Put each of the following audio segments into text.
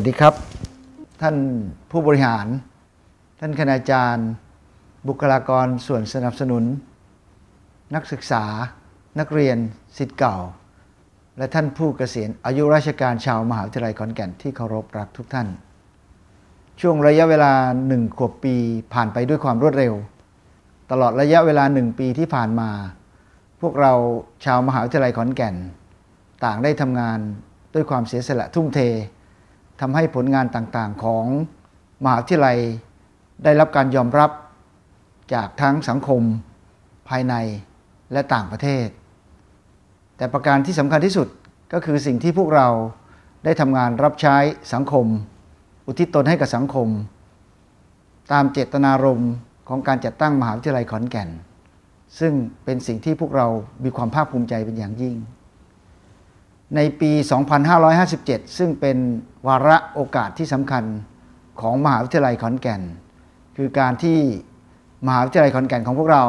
วัสดีครับ ท่านผู้บริหาร ท่านคณาจารย์บุคลากรส่วนสนับสนุน นักศึกษานักเรียนสิทธิ์เก่า และท่านผู้เกษียณอายุราชการชาวมหาวิทยาลัยขอนแก่นที่เคารพรักทุกท่าน ช่วงระยะเวลาหนึ่งขวบปีผ่านไปด้วยความรวดเร็ว ตลอดระยะเวลาหนึ่งปีที่ผ่านมา พวกเราชาวมหาวิทยาลัยขอนแก่น ต่างได้ทำงานด้วยความเสียสละทุ่มเททำให้ผลงานต่างๆของมหาวิทยาลัย ได้รับการยอมรับจากทั้งสังคม ภายในและต่างประเทศ แต่ประการที่สำคัญที่สุดก็คือสิ่งที่พวกเราได้ทำงานรับใช้สังคม อุทิศตนให้กับสังคม ตามเจตนารมณ์ของการจัดตั้งมหาวิทยาลัยขอนแก่น ซึ่งเป็นสิ่งที่พวกเรามีความภาคภูมิใจเป็นอย่างยิ่งในปี 2557 ซึ่งเป็นวาระโอกาสที่สำคัญของมหาวิทยาลัยขอนแก่น คือการที่มหาวิทยาลัยขอนแก่นของพวกเรา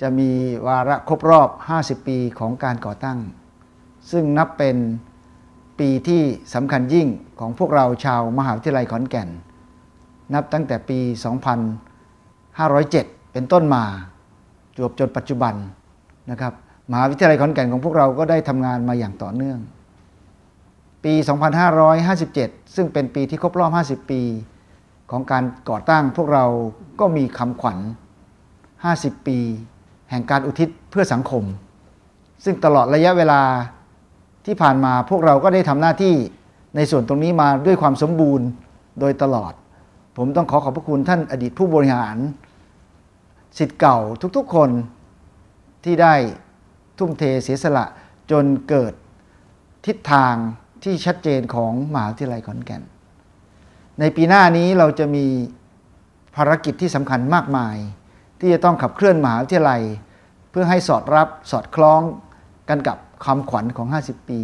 จะมีวาระครบรอบ 50 ปีของการก่อตั้ง ซึ่งนับเป็นปีที่สำคัญยิ่งของพวกเราชาวมหาวิทยาลัยขอนแก่น นับตั้งแต่ปี 2507 เป็นต้นมา จวบจนปัจจุบันนะครับมหาวิทยาลัยขอนแก่นของพวกเราก็ได้ทำงานมาอย่างต่อเนื่อง ปี 2557 ซึ่งเป็นปีที่ครบรอบ50 ปี ของการก่อตั้งพวกเราก็มีคำขวัญ 50 ปี แห่งการอุทิศเพื่อสังคม ซึ่งตลอดระยะเวลาที่ผ่านมาพวกเราก็ได้ทำหน้าที่ในส่วนตรงนี้มาด้วยความสมบูรณ์โดยตลอด ผมต้องขอขอบพระคุณท่านอดีตผู้บริหาร สิทธิ์เก่าทุกๆ คนที่ได้ทุ่มเทเสียสละจนเกิดทิศทางที่ชัดเจนของมหาวิทยาลัยขอนแก่น ในปีหน้านี้เราจะมีภารกิจที่สำคัญมากมาย ที่จะต้องขับเคลื่อนมหาวิทยาลัย เพื่อให้สอดรับสอดคล้องกันกับความขวัญของ 50 ปี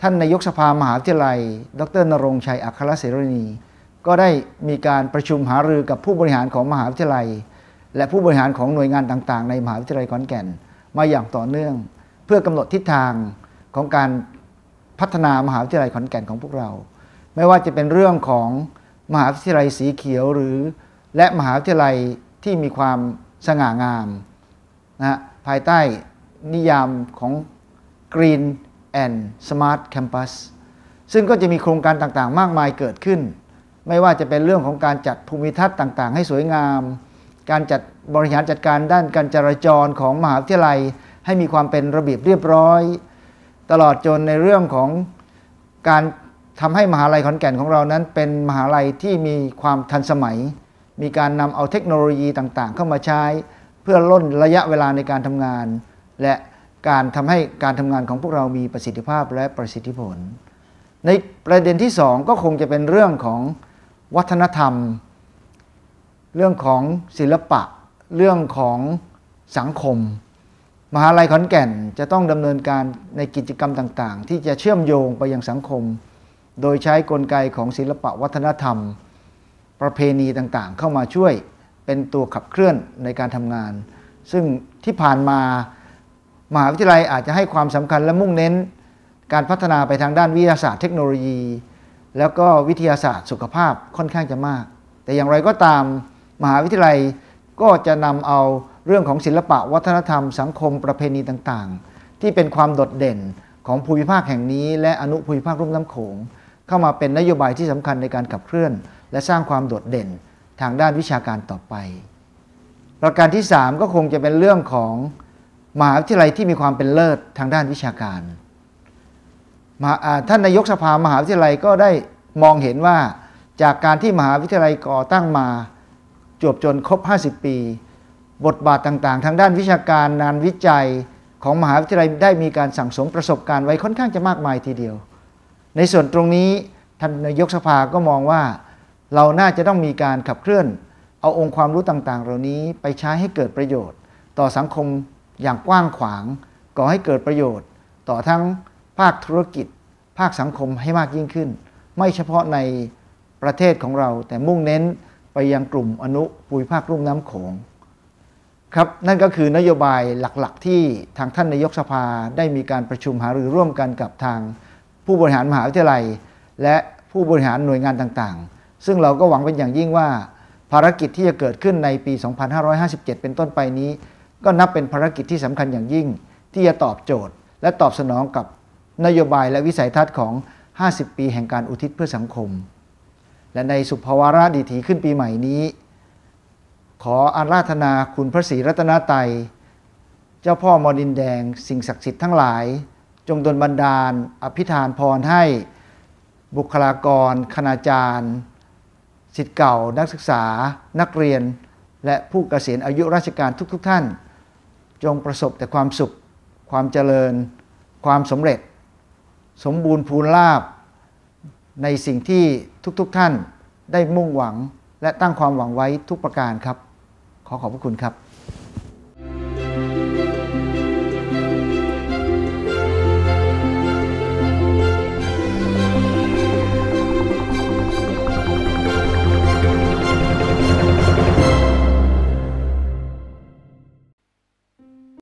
ท่านนายกสภามหาวิทยาลัย ดร นรงชัยอัครเสรณี ก็ได้มีการประชุมหารือกับผู้บริหารของมหาวิทยาลัย และผู้บริหารของหน่วยงานต่างๆในมหาวิทยาลัยขอนแก่นมาอย่างต่อเนื่องเพื่อกำหนดทิศทางของการพัฒนามหาวิทยาลัยขอนแก่นของพวกเรา ไม่ว่าจะเป็นเรื่องของมหาวิทยาลัยสีเขียวหรือ และมหาวิทยาลัยที่มีความสง่างามนะภายใต้นิยามของ Green and Smart Campus ซึ่งก็จะมีโครงการต่างๆ มากมายเกิดขึ้น ไม่ว่าจะเป็นเรื่องของการจัดภูมิทัศน์ต่างๆให้สวยงามการจัดบริหารจัดการด้านการจราจรของมหาวิทยาลัย ให้มีความเป็นระเบียบเรียบร้อย ตลอดจนในเรื่องของการทำให้มหาลัยขอนแก่นของเรานั้น เป็นมหาลัยที่มีความทันสมัย มีการนำเอาเทคโนโลยีต่างๆ เข้ามาใช้ เพื่อล่นระยะเวลาในการทำงาน และการทำให้การทำงานของพวกเรามีประสิทธิภาพและประสิทธิผล ในประเด็นที่ 2 ก็คงจะเป็นเรื่องของวัฒนธรรมเรื่องของศิลปะเรื่องของสังคม มหาลัยขอนแก่นจะต้องดำเนินการในกิจกรรมต่างๆ ที่จะเชื่อมโยงไปยังสังคม โดยใช้กลไกของศิลปะวัฒนธรรม ประเพณีต่างๆ เข้ามาช่วยเป็นตัวขับเคลื่อนในการทำงาน ซึ่งที่ผ่านมามหาวิทยาลัยอาจจะให้ความสำคัญและมุ่งเน้น การพัฒนาไปทางด้านวิทยาศาสตร์เทคโนโลยี แล้วก็วิทยาศาสตร์สุขภาพค่อนข้างจะมาก แต่อย่างไรก็ตามมหาวิทยาลัยก็จะนำเอาเรื่องของศิลปะวัฒนธรรมสังคมประเพณีต่างๆ ที่เป็นความโดดเด่นของภูมิภาคแห่งนี้และอนุภูมิภาครุ่มน้ำโขง เข้ามาเป็นนโยบายที่สำคัญในการขับเคลื่อนและสร้างความโดดเด่นทางด้านวิชาการต่อไปประการที่3ก็คงจะเป็นเรื่องของมหาวิทยาลัยที่มีความเป็นเลิศทางด้านวิชาการท่านนายกสภามหาวิทยาลัยก็ได้มองเห็นว่า จากการที่มหาวิทยาลัยก่อตั้งมาจวบจนครบ 50 ปี บทบาทต่างๆ ทางด้านวิชาการงานวิจัยของมหาวิทยาลัยได้มีการสั่งสมประสบการณ์ไว้ค่อนข้างจะมากมายทีเดียว ในส่วนตรงนี้ท่านนายกสภาก็มองว่าเราน่าจะต้องมีการขับเคลื่อนเอาองค์ความรู้ต่างๆ เหล่านี้ไปใช้ให้เกิดประโยชน์ ต่อสังคมอย่างกว้างขวางก่อให้เกิดประโยชน์ ต่อทั้งภาคธุรกิจ ภาคสังคมให้มากยิ่งขึ้น ไม่เฉพาะในประเทศของเราแต่มุ่งเน้นไปยังกลุ่มอนุภูมิภาครุ่มน้ำโขงครับ นั่นก็คือนโยบายหลักๆ ที่ทางท่านนายกสภาได้มีการประชุมหารือร่วมกันกับทาง ผู้บริหารมหาวิทยาลัย และผู้บริหารหน่วยงานต่างๆ ซึ่งเราก็หวังเป็นอย่างยิ่งว่า ภารกิจที่จะเกิดขึ้นในปี 2557 เป็นต้นไปนี้ ก็นับเป็นภารกิจที่สำคัญอย่างยิ่ง ที่จะตอบโจทย์ และตอบสนองกับนโยบายและวิสัยทัศน์ของ 50 ปีแห่งการอุทิศเพื่อสังคมและในสุภวาราดีถีขึ้นปีใหม่นี้ ขออาราธนาคุณพระศรีรัตนไตยเจ้าพ่อมอดินแดงสิ่งศักดิ์สิทธิ์ทั้งหลาย จงดลบันดาลอภิธานพรให้ บุคลากร คณาจารย์ สิทธิ์เก่านักศึกษา นักเรียนและผู้เกษียณอายุราชการทุกๆทท่าน จงประสบแต่ความสุข ความเจริญ ความสำเร็จ สมบูรณ์ภูนลาภในสิ่งที่ทุกๆทท่านได้มุ่งหวัง และตั้งความหวังไว้ทุกประการครับ ขอขอบพระคุณครับ